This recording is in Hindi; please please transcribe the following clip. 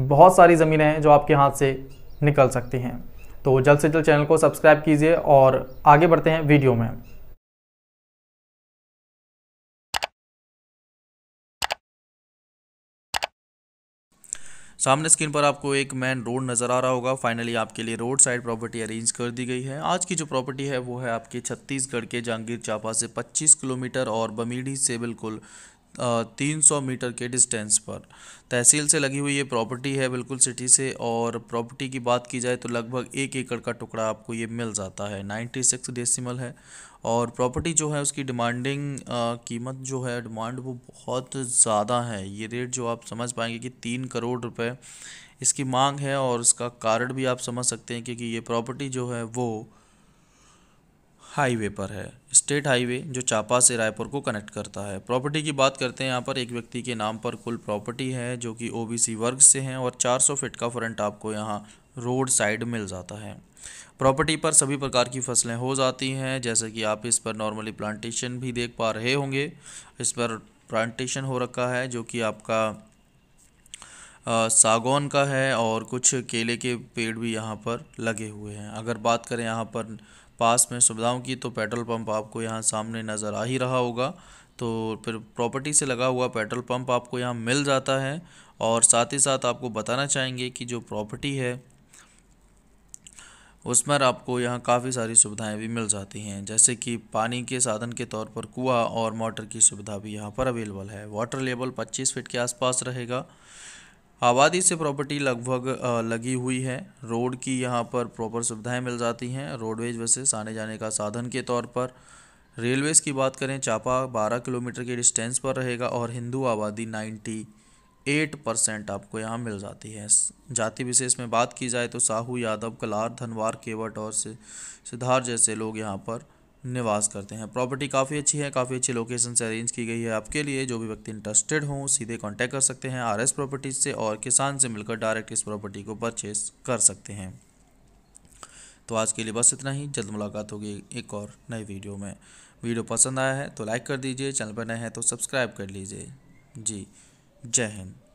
बहुत सारी ज़मीनें हैं जो आपके हाथ से निकल सकती हैं तो जल्द से जल्द चैनल को सब्सक्राइब कीजिए और आगे बढ़ते हैं वीडियो में सामने स्क्रीन पर आपको एक मेन रोड नज़र आ रहा होगा फाइनली आपके लिए रोड साइड प्रॉपर्टी अरेंज कर दी गई है आज की जो प्रॉपर्टी है वो है आपके छत्तीसगढ़ के जहांगीर चापा से 25 किलोमीटर और बमीडी से बिल्कुल तीन सौ मीटर के डिस्टेंस पर तहसील से लगी हुई ये प्रॉपर्टी है बिल्कुल सिटी से और प्रॉपर्टी की बात की जाए तो लगभग एक एकड़ का टुकड़ा आपको ये मिल जाता है नाइन्टी सिक्स डेसीमल है और प्रॉपर्टी जो है उसकी डिमांडिंग कीमत जो है डिमांड वो बहुत ज़्यादा है ये रेट जो आप समझ पाएंगे कि तीन करोड़ रुपए इसकी मांग है और उसका कारण भी आप समझ सकते हैं क्योंकि ये प्रॉपर्टी जो है वो हाईवे पर है स्टेट हाईवे जो चापा से रायपुर को कनेक्ट करता है प्रॉपर्टी की बात करते हैं यहाँ पर एक व्यक्ति के नाम पर कुल प्रॉपर्टी है जो कि ओबीसी वर्ग से हैं और 400 फीट का फ्रंट आपको यहाँ रोड साइड मिल जाता है प्रॉपर्टी पर सभी प्रकार की फसलें हो जाती हैं जैसे कि आप इस पर नॉर्मली प्लांटेशन भी देख पा रहे होंगे इस पर प्लांटेशन हो रखा है जो कि आपका सागौन का है और कुछ केले के पेड़ भी यहाँ पर लगे हुए हैं अगर बात करें यहाँ पर पास में सुविधाओं की तो पेट्रोल पंप आपको यहाँ सामने नज़र आ ही रहा होगा तो फिर प्रॉपर्टी से लगा हुआ पेट्रोल पंप आपको यहाँ मिल जाता है और साथ ही साथ आपको बताना चाहेंगे कि जो प्रॉपर्टी है उसमें आपको यहाँ काफ़ी सारी सुविधाएं भी मिल जाती हैं जैसे कि पानी के साधन के तौर पर कुआं और मोटर की सुविधा भी यहाँ पर अवेलेबल है वाटर लेवल 25 फीट के आसपास रहेगा आबादी से प्रॉपर्टी लगभग लगी हुई है रोड की यहाँ पर प्रॉपर सुविधाएं मिल जाती हैं रोडवेज बसेस आने जाने का साधन के तौर पर रेलवेज़ की बात करें चापा 12 किलोमीटर के डिस्टेंस पर रहेगा और हिंदू आबादी 98 परसेंट आपको यहाँ मिल जाती है जाति विशेष में बात की जाए तो साहू यादव कलार धनवार केवट और सिद्धार्थ जैसे लोग यहाँ पर निवास करते हैं प्रॉपर्टी काफ़ी अच्छी है काफ़ी अच्छी लोकेशन से अरेंज की गई है आपके लिए जो भी व्यक्ति इंटरेस्टेड हों सीधे कांटेक्ट कर सकते हैं आरएस प्रॉपर्टीज से और किसान से मिलकर डायरेक्ट इस प्रॉपर्टी को परचेज कर सकते हैं तो आज के लिए बस इतना ही जल्द मुलाकात होगी एक और नए वीडियो में वीडियो पसंद आया है तो लाइक कर दीजिए चैनल पर नए हैं तो सब्सक्राइब कर लीजिए जी जय हिंद